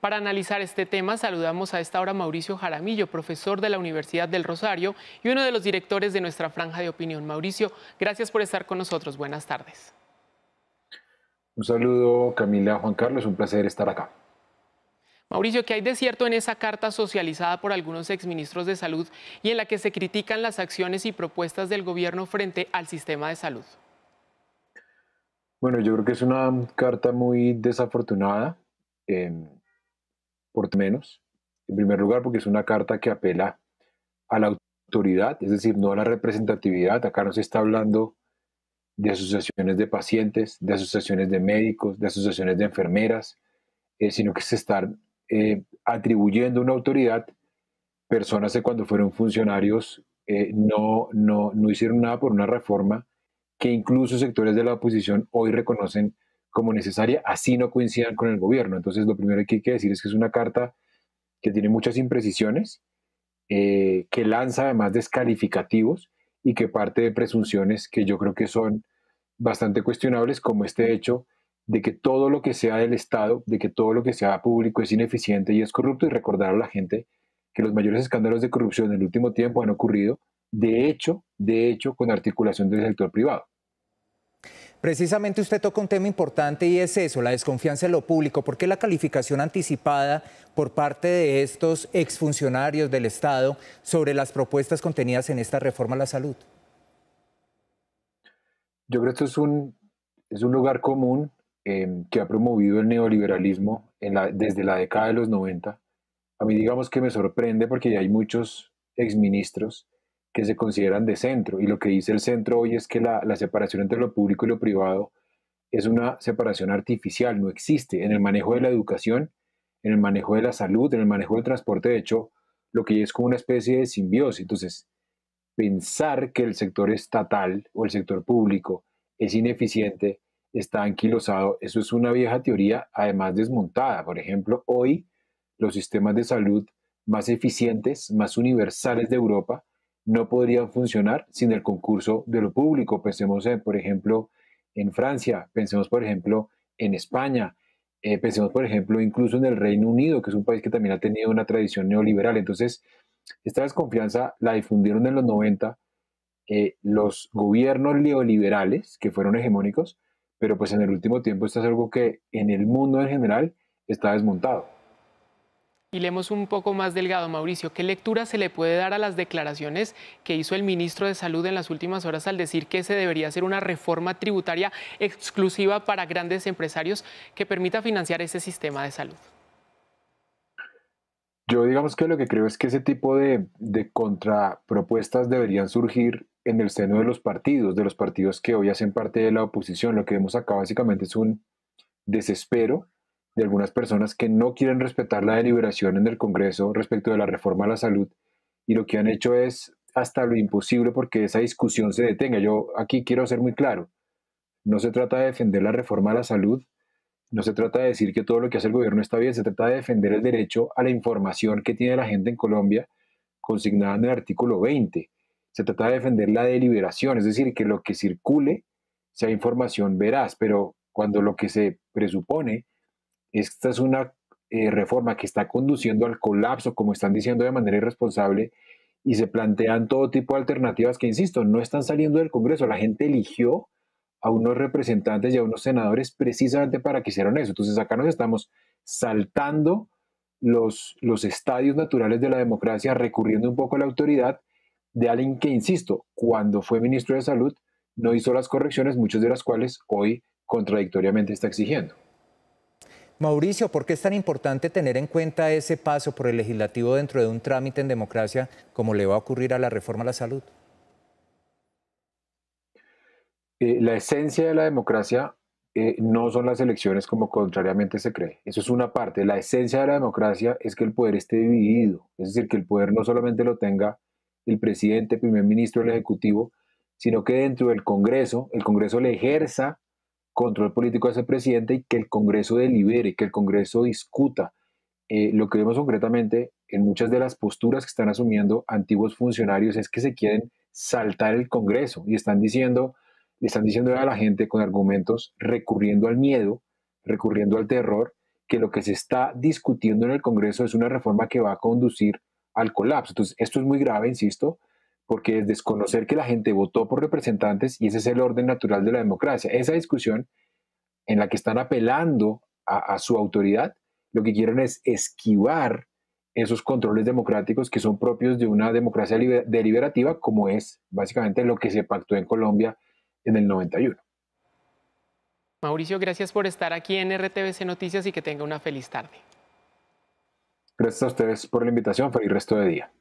Para analizar este tema saludamos a esta hora Mauricio Jaramillo, profesor de la Universidad del Rosario y uno de los directores de nuestra franja de opinión. Mauricio, gracias por estar con nosotros. Buenas tardes. Un saludo Camila, Juan Carlos, un placer estar acá. Mauricio, ¿qué hay de cierto en esa carta socializada por algunos exministros de salud y en la que se critican las acciones y propuestas del gobierno frente al sistema de salud? Bueno, yo creo que es una carta muy desafortunada. Em, por menos. En primer lugar, porque es una carta que apela a la autoridad, es decir, no a la representatividad. Acá no se está hablando de asociaciones de pacientes, de asociaciones de médicos, de asociaciones de enfermeras, eh, sino que se están eh, atribuyendo una autoridad personas que cuando fueron funcionarios eh, no, no, no hicieron nada por una reforma que incluso sectores de la oposición hoy reconocen como necesaria, así no coincidan con el gobierno. Entonces, lo primero que hay que decir es que es una carta que tiene muchas imprecisiones, eh, que lanza además descalificativos y que parte de presunciones que yo creo que son bastante cuestionables, como este hecho de que todo lo que sea del Estado, de que todo lo que sea público es ineficiente y es corrupto, y recordar a la gente que los mayores escándalos de corrupción en el último tiempo han ocurrido, de hecho, de hecho, con articulación del sector privado. Precisamente usted toca un tema importante y es eso, la desconfianza en lo público. ¿Por qué la calificación anticipada por parte de estos exfuncionarios del Estado sobre las propuestas contenidas en esta reforma a la salud? Yo creo que esto es un, es un lugar común em, que ha promovido el neoliberalismo desde la década de los 90. A mí digamos que me sorprende porque hay muchos exministros que se consideran de centro. Y lo que dice el centro hoy es que la, la, separación entre lo público y lo privado es una separación artificial, no existe en el manejo de la educación, en el manejo de la salud, en el manejo del transporte. De hecho, lo que es como una especie de simbiosis. Entonces, pensar que el sector estatal o el sector público es ineficiente, está anquilosado, eso es una vieja teoría, además desmontada. Por ejemplo, hoy los sistemas de salud más eficientes, más universales de Europa, no podrían funcionar sin el concurso de lo público. Pensemos, por ejemplo, en Francia, pensemos, por ejemplo, en España, eh, pensemos, por ejemplo, incluso en el Reino Unido, que es un país que también ha tenido una tradición neoliberal. Entonces, esta desconfianza la difundieron en los 90 eh, los gobiernos neoliberales, que fueron hegemónicos, pero pues en el último tiempo esto es algo que en el mundo en general está desmontado. Y leemos un poco más delgado, Mauricio. ¿Qué lectura se le puede dar a las declaraciones que hizo el ministro de Salud en las últimas horas al decir que se debería hacer una reforma tributaria exclusiva para grandes empresarios que permita financiar ese sistema de salud? Yo digamos que lo que creo es que ese tipo de, de contrapropuestas deberían surgir en el seno de los partidos, de los partidos que hoy hacen parte de la oposición. Lo que vemos acá básicamente es un desespero de algunas personas que no quieren respetar la deliberación en el Congreso respecto de la reforma a la salud y lo que han hecho es hasta lo imposible porque esa discusión se detenga. Yo aquí quiero ser muy claro. No se trata de defender la reforma a la salud, no se trata de decir que todo lo que hace el gobierno está bien, se trata de defender el derecho a la información que tiene la gente en Colombia consignada en el artículo 20. Se trata de defender la deliberación, es decir, que lo que circule sea información veraz, pero cuando lo que se presupone esta es una eh, reforma que está conduciendo al colapso, como están diciendo de manera irresponsable, y se plantean todo tipo de alternativas que, insisto, no están saliendo del Congreso. La gente eligió a unos representantes y a unos senadores precisamente para que hicieran eso. Entonces acá nos estamos saltando los, los estadios naturales de la democracia, recurriendo un poco a la autoridad de alguien que, insisto, cuando fue ministro de Salud, no hizo las correcciones, muchas de las cuales hoy contradictoriamente está exigiendo. Mauricio, ¿por qué es tan importante tener en cuenta ese paso por el legislativo dentro de un trámite en democracia como le va a ocurrir a la reforma a la salud? Eh, la esencia de la democracia eh, no son las elecciones como contrariamente se cree. Eso es una parte. La esencia de la democracia es que el poder esté dividido. Es decir, que el poder no solamente lo tenga el presidente, el primer ministro, el ejecutivo, sino que dentro del Congreso, el Congreso le ejerza control político de ese presidente y que el Congreso delibere, que el Congreso discuta. Eh, lo que vemos concretamente en muchas de las posturas que están asumiendo antiguos funcionarios es que se quieren saltar el Congreso y están diciendo, están diciendo a la gente con argumentos recurriendo al miedo, recurriendo al terror, que lo que se está discutiendo en el Congreso es una reforma que va a conducir al colapso. Entonces, esto es muy grave, insisto, porque es desconocer que la gente votó por representantes y ese es el orden natural de la democracia. Esa discusión en la que están apelando a, su autoridad, lo que quieren es esquivar esos controles democráticos que son propios de una democracia deliberativa, como es básicamente lo que se pactó en Colombia en el 91. Mauricio, gracias por estar aquí en RTBC Noticias y que tenga una feliz tarde. Gracias a ustedes por la invitación. Feliz resto de día.